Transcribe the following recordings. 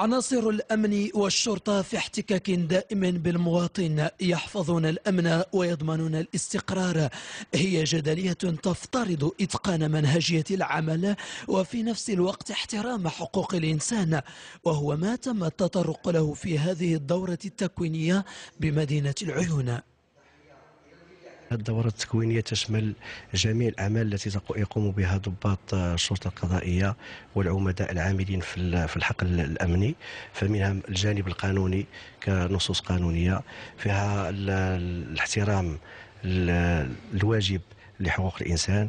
عناصر الأمن والشرطة في احتكاك دائم بالمواطن يحفظون الأمن ويضمنون الاستقرار هي جدلية تفترض إتقان منهجية العمل وفي نفس الوقت احترام حقوق الإنسان وهو ما تم التطرق له في هذه الدورة التكوينية بمدينة العيون الدورة التكوينية تشمل جميع الأعمال التي يقوم بها ضباط الشرطة القضائية والعمداء العاملين في الحقل الأمني فمنها الجانب القانوني كنصوص قانونية فيها الاحترام الواجب لحقوق الإنسان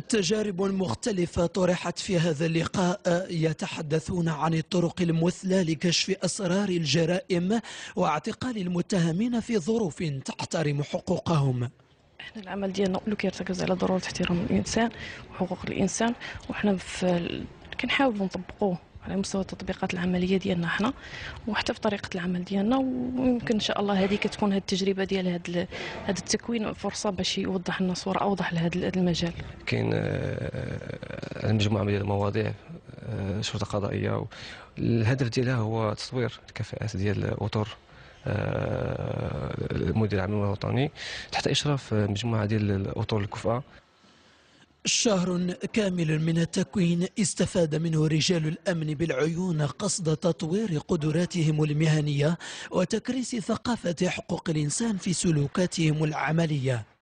تجارب مختلفة طرحت في هذا اللقاء يتحدثون عن الطرق المثلى لكشف أسرار الجرائم واعتقال المتهمين في ظروف تحترم حقوقهم احنا العمل ديالنا كله كيرتكز على ضروره احترام الانسان وحقوق الانسان وحنا في كنحاولوا نطبقوه على مستوى التطبيقات العمليه ديالنا حنا وحتى في طريقه العمل ديالنا ويمكن ان شاء الله هذه كتكون هذه التجربه ديال هذا هذا التكوين فرصه باش يوضح لنا صوره اوضح لهذا المجال كاين آه، آه، مجموعه من المواضيع آه، شرطه قضائيه الهدف ديالها هو تطوير الكفاءات ديال الاطر المدير العام الوطني تحت اشراف مجموعه ديال الاطر الكفاءه شهر كامل من التكوين استفاد منه رجال الأمن بالعيون قصد تطوير قدراتهم المهنية وتكريس ثقافة حقوق الإنسان في سلوكاتهم العملية